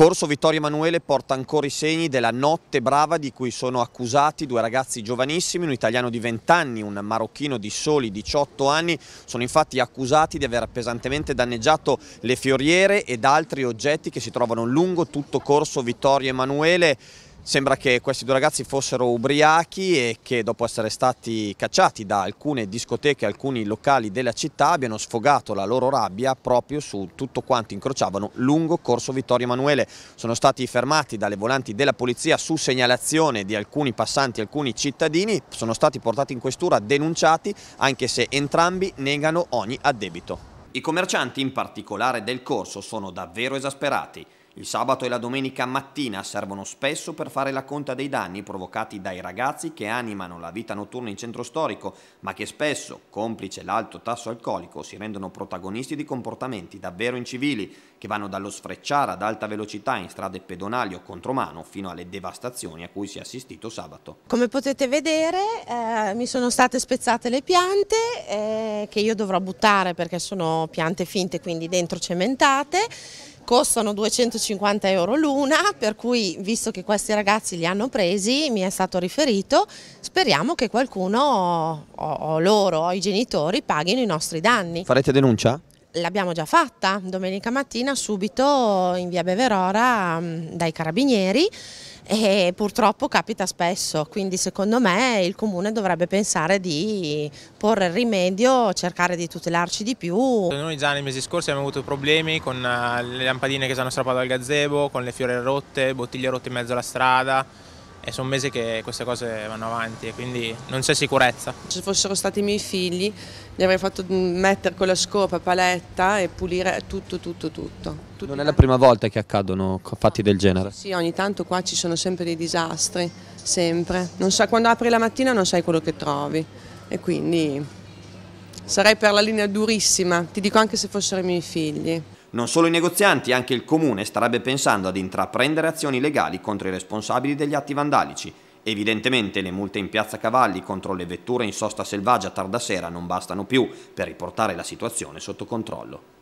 Corso Vittorio Emanuele porta ancora i segni della notte brava di cui sono accusati due ragazzi giovanissimi, un italiano di 20 anni, un marocchino di soli 18 anni, sono infatti accusati di aver pesantemente danneggiato le fioriere ed altri oggetti che si trovano lungo tutto Corso Vittorio Emanuele. Sembra che questi due ragazzi fossero ubriachi e che dopo essere stati cacciati da alcune discoteche, alcuni locali della città, abbiano sfogato la loro rabbia proprio su tutto quanto incrociavano lungo Corso Vittorio Emanuele. Sono stati fermati dalle volanti della polizia su segnalazione di alcuni passanti, alcuni cittadini, sono stati portati in questura, denunciati, anche se entrambi negano ogni addebito. I commercianti in particolare del corso sono davvero esasperati. Il sabato e la domenica mattina servono spesso per fare la conta dei danni provocati dai ragazzi che animano la vita notturna in centro storico, ma che spesso, complice l'alto tasso alcolico, si rendono protagonisti di comportamenti davvero incivili, che vanno dallo sfrecciare ad alta velocità in strade pedonali o contromano fino alle devastazioni a cui si è assistito sabato. Come potete vedere eh, mi sono state spezzate le piante eh, che io dovrò buttare perché sono piante finte quindi dentro cementate costano 250 euro l'una, per cui visto che questi ragazzi li hanno presi, mi è stato riferito, speriamo che qualcuno o, o loro o i genitori paghino i nostri danni. Farete denuncia? L'abbiamo già fatta domenica mattina subito in via Beverora mm, dai carabinieri e purtroppo capita spesso, quindi secondo me il Comune dovrebbe pensare di porre il rimedio, cercare di tutelarci di più. Noi già nei mesi scorsi abbiamo avuto problemi con eh, le lampadine che ci hanno strappato al gazebo, con le fiore rotte, bottiglie rotte in mezzo alla strada, e sono mesi che queste cose vanno avanti e quindi non c'è sicurezza. Se fossero stati i miei figli li avrei fatto mettere con la scopa, paletta e pulire tutto, tutto, tutto. tutto. Non è la prima volta che accadono fatti del genere? Sì, ogni tanto qua ci sono sempre dei disastri, sempre. Sa, quando apri la mattina non sai quello che trovi e quindi sarei per la linea durissima, ti dico anche se fossero i miei figli. Non solo i negozianti, anche il comune starebbe pensando ad intraprendere azioni legali contro i responsabili degli atti vandalici. Evidentemente le multe in piazza Cavalli contro le vetture in sosta selvaggia tarda sera non bastano più per riportare la situazione sotto controllo.